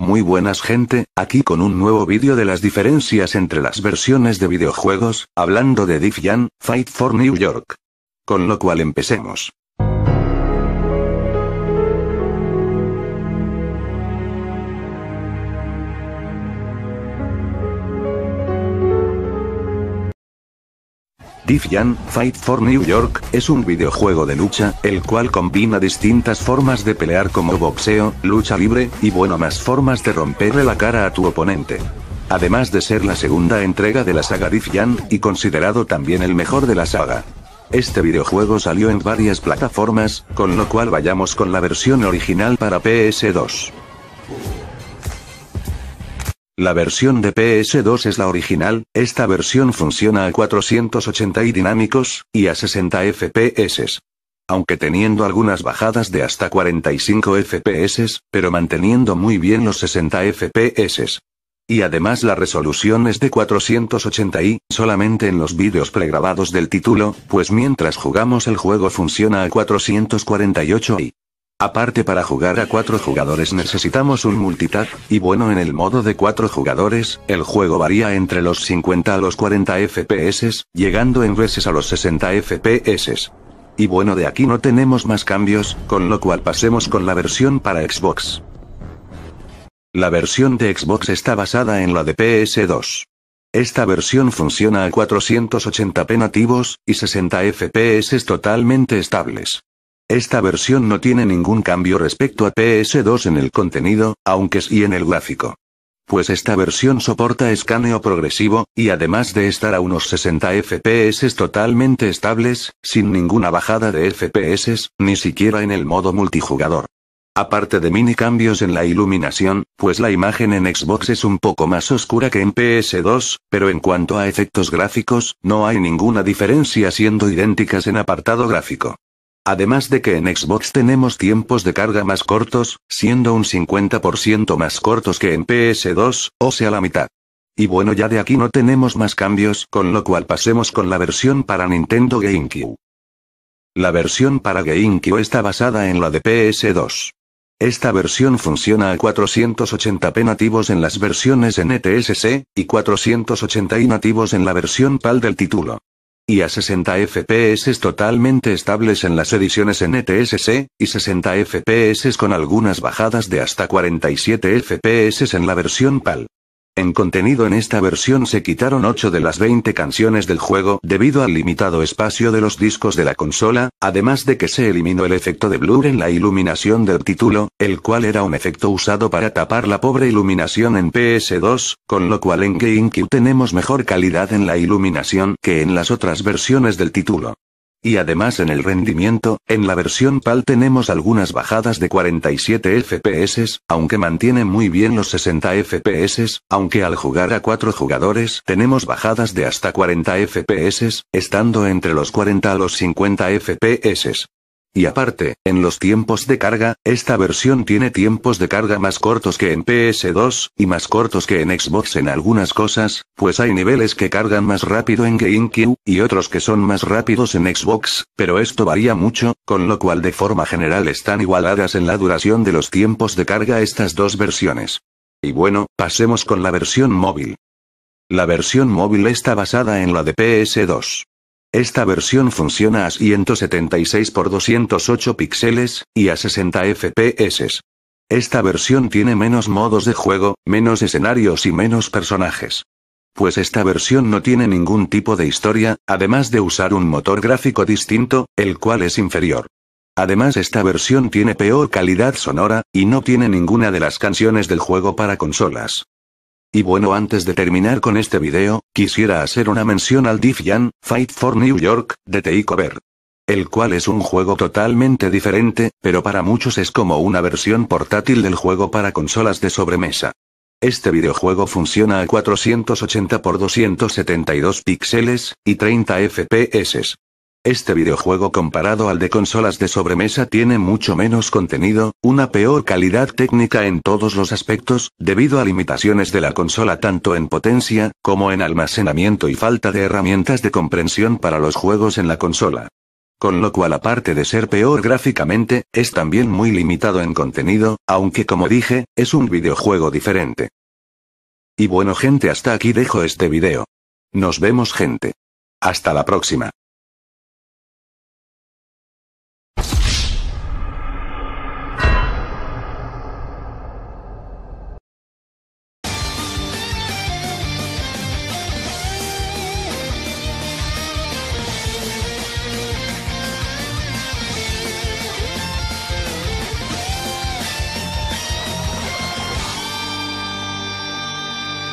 Muy buenas gente, aquí con un nuevo vídeo de las diferencias entre las versiones de videojuegos, hablando de Diff Fight for New York. Con lo cual empecemos. Defiant, Fight for New York, es un videojuego de lucha, el cual combina distintas formas de pelear como boxeo, lucha libre, y bueno más formas de romperle la cara a tu oponente. Además de ser la segunda entrega de la saga Defiant, y considerado también el mejor de la saga. Este videojuego salió en varias plataformas, con lo cual vayamos con la versión original para PS2. La versión de PS2 es la original, esta versión funciona a 480 y dinámicos, y a 60 FPS. Aunque teniendo algunas bajadas de hasta 45 FPS, pero manteniendo muy bien los 60 FPS. Y además la resolución es de 480i, solamente en los vídeos pregrabados del título, pues mientras jugamos el juego funciona a 448i. Aparte para jugar a 4 jugadores necesitamos un multitap, y bueno en el modo de 4 jugadores, el juego varía entre los 50 a los 40 FPS, llegando en veces a los 60 FPS. Y bueno de aquí no tenemos más cambios, con lo cual pasemos con la versión para Xbox. La versión de Xbox está basada en la de PS2. Esta versión funciona a 480p nativos, y 60 FPS totalmente estables. Esta versión no tiene ningún cambio respecto a PS2 en el contenido, aunque sí en el gráfico. Pues esta versión soporta escaneo progresivo, y además de estar a unos 60 FPS totalmente estables, sin ninguna bajada de FPS, ni siquiera en el modo multijugador. Aparte de mini cambios en la iluminación, pues la imagen en Xbox es un poco más oscura que en PS2, pero en cuanto a efectos gráficos, no hay ninguna diferencia siendo idénticas en apartado gráfico. Además de que en Xbox tenemos tiempos de carga más cortos, siendo un 50% más cortos que en PS2, o sea la mitad. Y bueno ya de aquí no tenemos más cambios, con lo cual pasemos con la versión para Nintendo GameCube. La versión para GameCube está basada en la de PS2. Esta versión funciona a 480p nativos en las versiones NTSC, y 480i nativos en la versión PAL del título y a 60 FPS totalmente estables en las ediciones NTSC, e y 60 FPS con algunas bajadas de hasta 47 FPS en la versión PAL. En contenido en esta versión se quitaron 8 de las 20 canciones del juego debido al limitado espacio de los discos de la consola, además de que se eliminó el efecto de blur en la iluminación del título, el cual era un efecto usado para tapar la pobre iluminación en PS2, con lo cual en GameCube tenemos mejor calidad en la iluminación que en las otras versiones del título. Y además en el rendimiento, en la versión PAL tenemos algunas bajadas de 47 FPS, aunque mantiene muy bien los 60 FPS, aunque al jugar a 4 jugadores tenemos bajadas de hasta 40 FPS, estando entre los 40 a los 50 FPS. Y aparte, en los tiempos de carga, esta versión tiene tiempos de carga más cortos que en PS2, y más cortos que en Xbox en algunas cosas, pues hay niveles que cargan más rápido en GameCube, y otros que son más rápidos en Xbox, pero esto varía mucho, con lo cual de forma general están igualadas en la duración de los tiempos de carga estas dos versiones. Y bueno, pasemos con la versión móvil. La versión móvil está basada en la de PS2. Esta versión funciona a 176 x 208 píxeles, y a 60 FPS. Esta versión tiene menos modos de juego, menos escenarios y menos personajes. Pues esta versión no tiene ningún tipo de historia, además de usar un motor gráfico distinto, el cual es inferior. Además esta versión tiene peor calidad sonora, y no tiene ninguna de las canciones del juego para consolas. Y bueno antes de terminar con este video, quisiera hacer una mención al Div Fight for New York, de Takeover. El cual es un juego totalmente diferente, pero para muchos es como una versión portátil del juego para consolas de sobremesa. Este videojuego funciona a 480 x 272 píxeles, y 30 fps. Este videojuego comparado al de consolas de sobremesa tiene mucho menos contenido, una peor calidad técnica en todos los aspectos, debido a limitaciones de la consola tanto en potencia, como en almacenamiento y falta de herramientas de comprensión para los juegos en la consola. Con lo cual aparte de ser peor gráficamente, es también muy limitado en contenido, aunque como dije, es un videojuego diferente. Y bueno gente hasta aquí dejo este video. Nos vemos gente. Hasta la próxima.